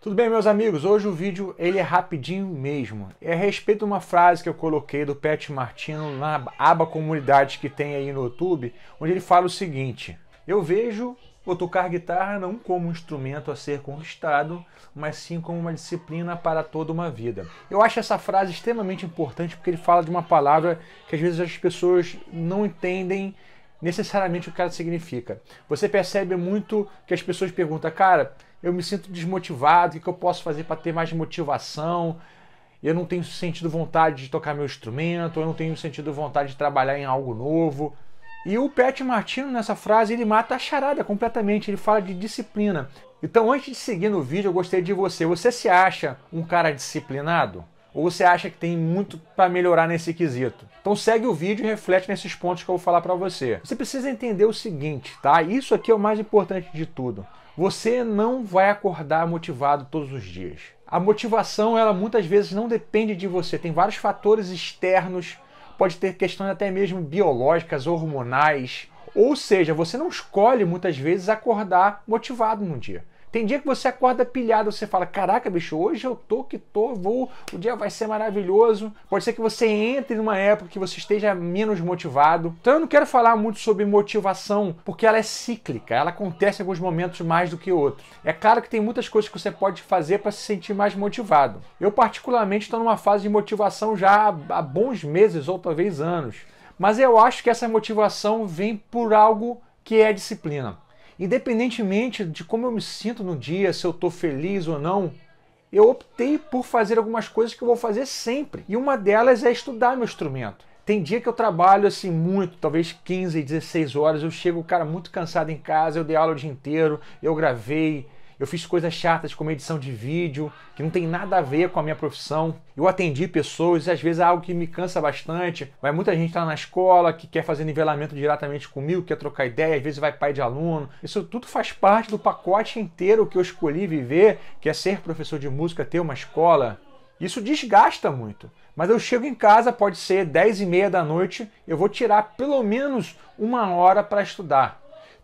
Tudo bem, meus amigos? Hoje o vídeo ele é rapidinho mesmo. É a respeito de uma frase que eu coloquei do Pet Martino na aba comunidade que tem aí no YouTube, onde ele fala o seguinte: Eu vejo o tocar guitarra não como um instrumento a ser conquistado, mas sim como uma disciplina para toda uma vida. Eu acho essa frase extremamente importante porque ele fala de uma palavra que às vezes as pessoas não entendem necessariamente o que ela significa. Você percebe muito que as pessoas perguntam, cara, eu me sinto desmotivado, o que eu posso fazer para ter mais motivação? Eu não tenho sentido vontade de tocar meu instrumento, eu não tenho sentido vontade de trabalhar em algo novo. E o Pat Martino, nessa frase, ele mata a charada completamente, ele fala de disciplina. Então, antes de seguir no vídeo, eu gostaria de você. Você se acha um cara disciplinado? Ou você acha que tem muito para melhorar nesse quesito? Então segue o vídeo e reflete nesses pontos que eu vou falar para você. Você precisa entender o seguinte, tá? Isso aqui é o mais importante de tudo. Você não vai acordar motivado todos os dias. A motivação, ela muitas vezes não depende de você. Tem vários fatores externos, pode ter questões até mesmo biológicas, hormonais. Ou seja, você não escolhe muitas vezes acordar motivado num dia. Tem dia que você acorda pilhado, você fala: Caraca, bicho, hoje eu tô que tô, vou, o dia vai ser maravilhoso. Pode ser que você entre numa época que você esteja menos motivado. Então eu não quero falar muito sobre motivação, porque ela é cíclica, ela acontece em alguns momentos mais do que outros. É claro que tem muitas coisas que você pode fazer para se sentir mais motivado. Eu, particularmente, estou numa fase de motivação já há bons meses ou talvez anos. Mas eu acho que essa motivação vem por algo que é disciplina. Independentemente de como eu me sinto no dia, se eu estou feliz ou não, eu optei por fazer algumas coisas que eu vou fazer sempre. E uma delas é estudar meu instrumento. Tem dia que eu trabalho assim muito, talvez 15, 16 horas, eu chego, cara, muito cansado em casa, eu dei aula o dia inteiro, eu gravei, eu fiz coisas chatas como edição de vídeo, que não tem nada a ver com a minha profissão. Eu atendi pessoas, e às vezes é algo que me cansa bastante. Vai muita gente lá tá na escola que quer fazer nivelamento diretamente comigo, quer trocar ideia, às vezes vai pai de aluno. Isso tudo faz parte do pacote inteiro que eu escolhi viver, que é ser professor de música, ter uma escola. Isso desgasta muito. Mas eu chego em casa, pode ser 10 e meia da noite, eu vou tirar pelo menos uma hora para estudar.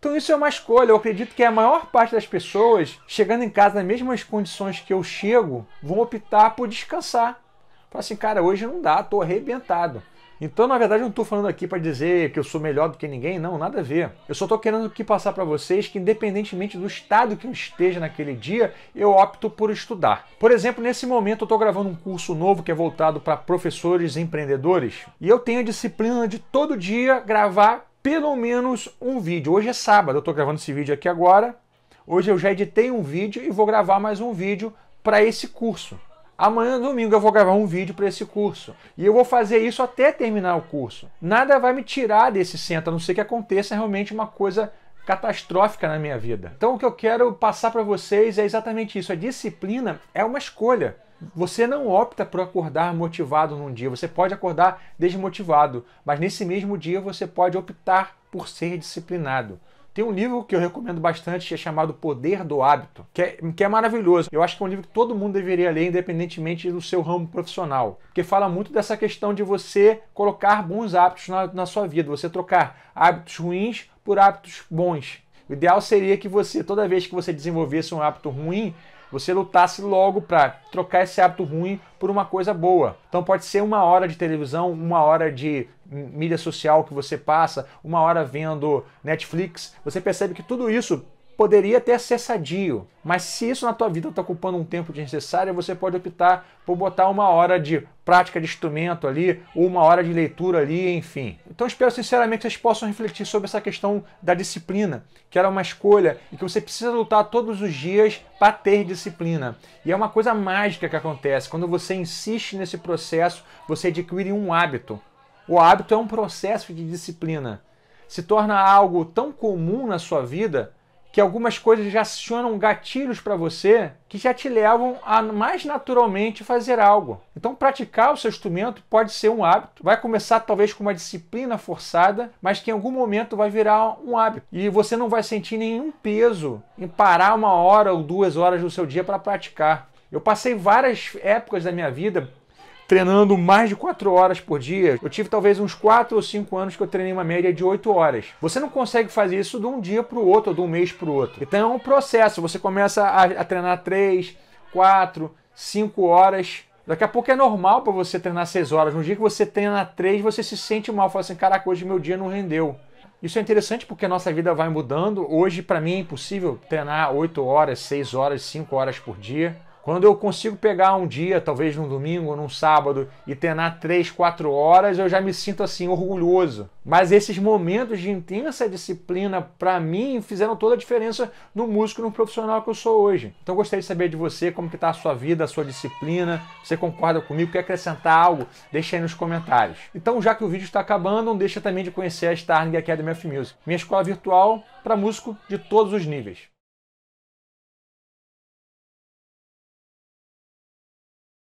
Então isso é uma escolha. Eu acredito que a maior parte das pessoas, chegando em casa nas mesmas condições que eu chego, vão optar por descansar. Fala assim, cara, hoje não dá, tô arrebentado. Então, na verdade, eu não estou falando aqui para dizer que eu sou melhor do que ninguém, não, nada a ver. Eu só estou querendo que passar para vocês que, independentemente do estado que eu esteja naquele dia, eu opto por estudar. Por exemplo, nesse momento eu estou gravando um curso novo que é voltado para professores e empreendedores e eu tenho a disciplina de todo dia gravar pelo menos um vídeo. Hoje é sábado, eu estou gravando esse vídeo aqui agora. Hoje eu já editei um vídeo e vou gravar mais um vídeo para esse curso. Amanhã, domingo, eu vou gravar um vídeo para esse curso. E eu vou fazer isso até terminar o curso. Nada vai me tirar desse centro, a não ser que aconteça realmente uma coisa catastrófica na minha vida. Então, o que eu quero passar para vocês é exatamente isso. A disciplina é uma escolha. Você não opta por acordar motivado num dia, você pode acordar desmotivado, mas nesse mesmo dia você pode optar por ser disciplinado. Tem um livro que eu recomendo bastante, que é chamado Poder do Hábito, que é, que é maravilhoso. Eu acho que é um livro que todo mundo deveria ler, independentemente do seu ramo profissional. Porque fala muito dessa questão de você colocar bons hábitos na, na sua vida, você trocar hábitos ruins por hábitos bons. O ideal seria que você, toda vez que você desenvolvesse um hábito ruim, você lutasse logo para trocar esse hábito ruim por uma coisa boa. Então pode ser uma hora de televisão, uma hora de mídia social que você passa, uma hora vendo Netflix. Você percebe que tudo isso poderia até ser sadio, mas se isso na tua vida está ocupando um tempo desnecessário, você pode optar por botar uma hora de prática de instrumento ali, ou uma hora de leitura ali, enfim. Então espero sinceramente que vocês possam refletir sobre essa questão da disciplina, que era uma escolha e que você precisa lutar todos os dias para ter disciplina. E é uma coisa mágica que acontece, quando você insiste nesse processo, você adquire um hábito. O hábito é um processo de disciplina. Se torna algo tão comum na sua vida que algumas coisas já acionam gatilhos para você que já te levam a mais naturalmente fazer algo. Então, praticar o seu instrumento pode ser um hábito, vai começar talvez com uma disciplina forçada, mas que em algum momento vai virar um hábito. E você não vai sentir nenhum peso em parar uma hora ou duas horas do seu dia para praticar. Eu passei várias épocas da minha vida treinando mais de 4 horas por dia. Eu tive talvez uns 4 ou 5 anos que eu treinei uma média de 8 horas. Você não consegue fazer isso de um dia para o outro, ou de um mês para o outro. Então é um processo. Você começa a, a treinar 3, 4, 5 horas Daqui a pouco é normal para você treinar 6 horas. No dia que você treina 3, você se sente mal. Fala assim, caraca, hoje meu dia não rendeu. Isso é interessante porque a nossa vida vai mudando. Hoje, para mim, é impossível treinar 8 horas, 6 horas, 5 horas por dia. Quando eu consigo pegar um dia, talvez num domingo, ou num sábado, e treinar 3, 4 horas, eu já me sinto assim orgulhoso. Mas esses momentos de intensa disciplina, para mim, fizeram toda a diferença no músico, no profissional que eu sou hoje. Então gostaria de saber de você como que tá a sua vida, a sua disciplina. Você concorda comigo? Quer acrescentar algo? Deixa aí nos comentários. Então, já que o vídeo está acabando, não deixa também de conhecer a Starling Academy of Music, minha escola virtual para músico de todos os níveis.